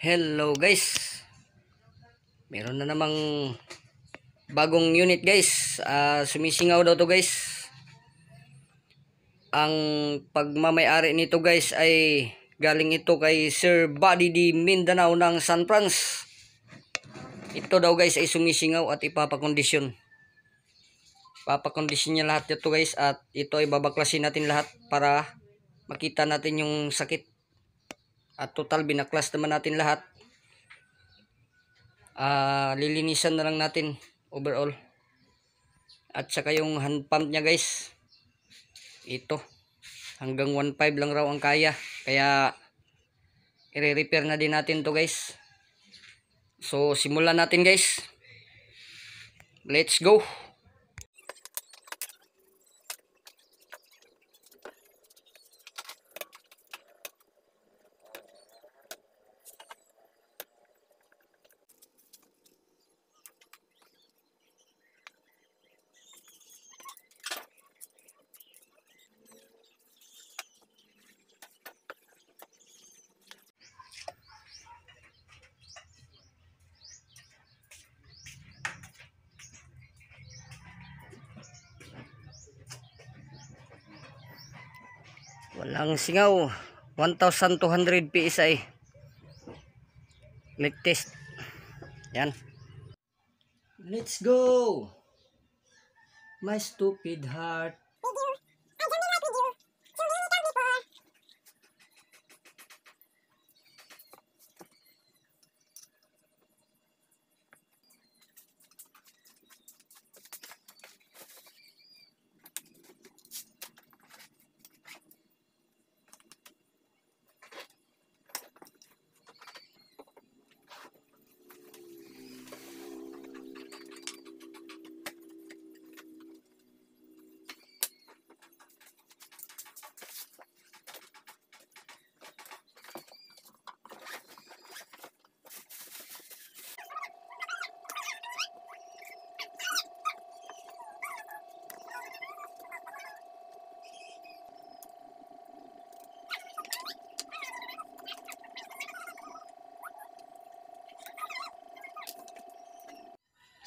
Hello guys. Meron na namang bagong unit guys. Uh, sumisingaw daw to guys. Ang pagmamayari nito guys ay galing ito kay Sir Buddy D. Mindanao ng San Franz. Ito daw guys ay sumisingaw at ipapakondisyon. Papakondisyon niya lahat ito guys at ito ay babaklasin natin lahat para makita natin yung sakit at total, binaklas naman natin lahat. Uh, lilinisan na lang natin overall. At saka yung hand pump niya guys. Ito. Hanggang 1.5 lang raw ang kaya. Kaya, i-repair na din natin to guys. So, simulan natin guys. Let's go! walang singaw 1200 psi leg test yan let's go my stupid heart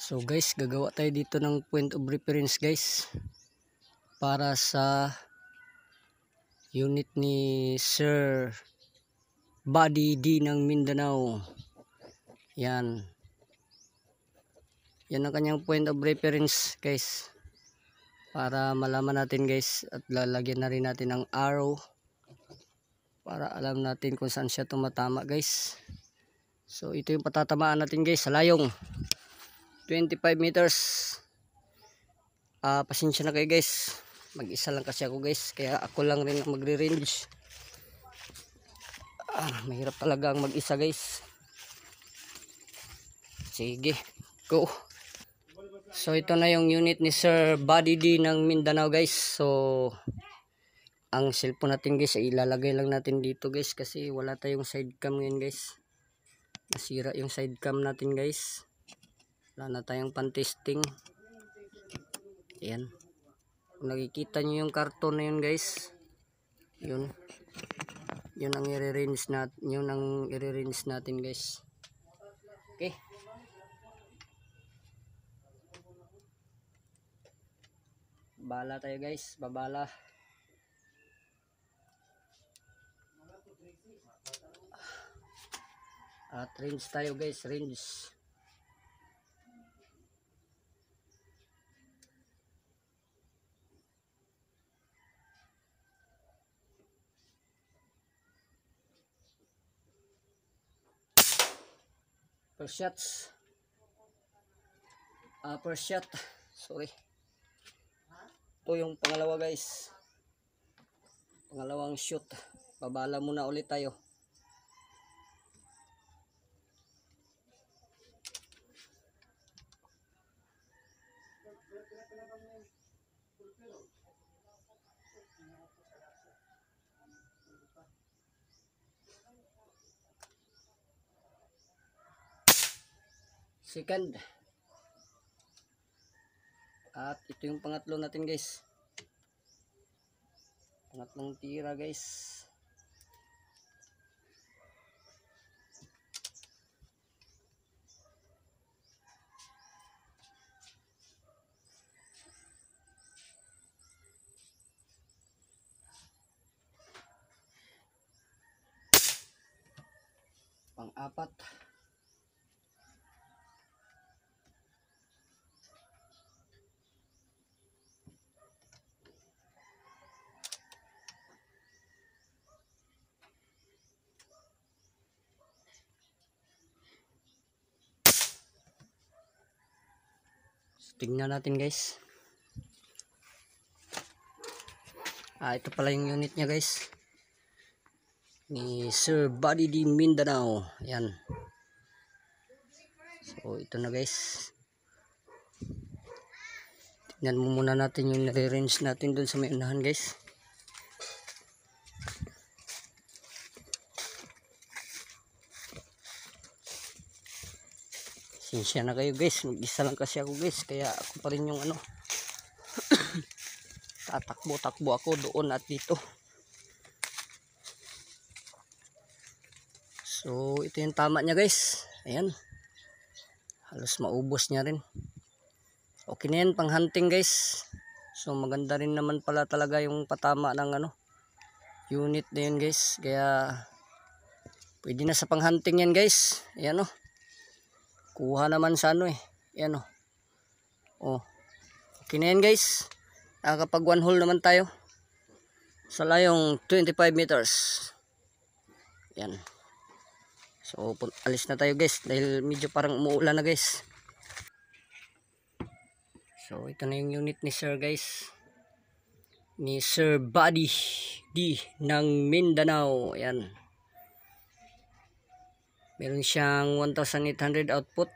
So guys, gagawa tayo dito ng point of reference guys para sa unit ni Sir Body D ng Mindanao. Yan. Yan ang kanyang point of reference guys. Para malaman natin guys at lalagyan na rin natin ng arrow para alam natin kung saan siya tumatama guys. So ito yung patatamaan natin guys sa layong. 25 meters uh, pasensya na kayo guys mag isa lang kasi ako guys kaya ako lang rin magre range ah, mahirap talaga ang mag isa guys sige go so ito na yung unit ni Sir Body D ng Mindanao guys so ang cellphone natin guys ay ilalagay lang natin dito guys kasi wala tayong side cam ngayon guys nasira yung side cam natin guys wala na tayong pantesting ayan kung nakikita nyo yung karton na yun guys yun yun ang i-rinse natin yun ang i-rinse natin guys okay babala tayo guys babala at ah, rinse tayo guys rinse per shots uh, ah, per shot sorry ito yung pangalawa guys pangalawang shoot babala muna ulit tayo second at ito yung pangatlo natin guys pangatlong tira guys pang-apat So, tignan natin guys. Ah, ito pala yung unit niya guys. Ni Sir Buddy D. Mindanao. yan So, ito na guys. Tignan mo muna natin yung nare-range natin dun sa may unahan guys. pasensya na kayo guys mag isa lang kasi ako guys kaya ako pa rin yung ano tatakbo takbo ako doon at dito so ito yung tama niya guys ayan halos maubos niya rin okay na yan pang hunting guys so maganda rin naman pala talaga yung patama ng ano unit na yun guys kaya pwede na sa pang hunting yan guys ayan o oh. Kuha naman sa ano eh. Yan o. Oh. oh. Okay na yan guys. Nakakapag one hole naman tayo. Sa layong 25 meters. Yan. So alis na tayo guys. Dahil medyo parang umuulan na guys. So ito na yung unit ni sir guys. Ni Sir Buddy D ng Mindanao. Yan meron siyang 1800 output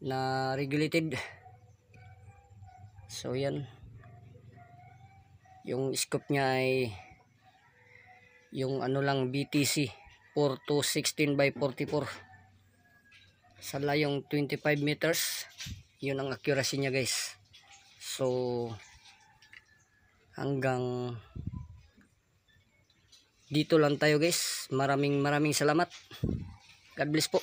na regulated so yan yung scope niya ay yung ano lang BTC 4216 by 44 sa layong 25 meters yun ang accuracy niya guys so hanggang dito lang tayo guys maraming maraming salamat God bless po